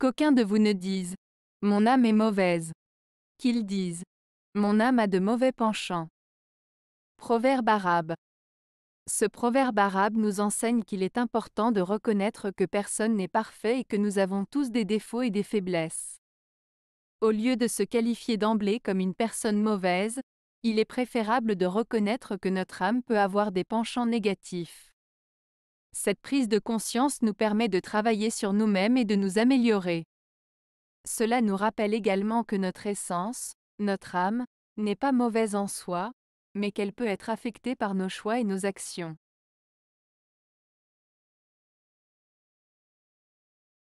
Qu'aucun de vous ne dise ⁇ Mon âme est mauvaise ⁇ qu'il dise « Mon âme a de mauvais penchants ⁇ Proverbe arabe. Ce proverbe arabe nous enseigne qu'il est important de reconnaître que personne n'est parfait et que nous avons tous des défauts et des faiblesses. Au lieu de se qualifier d'emblée comme une personne mauvaise, il est préférable de reconnaître que notre âme peut avoir des penchants négatifs. Cette prise de conscience nous permet de travailler sur nous-mêmes et de nous améliorer. Cela nous rappelle également que notre essence, notre âme, n'est pas mauvaise en soi, mais qu'elle peut être affectée par nos choix et nos actions.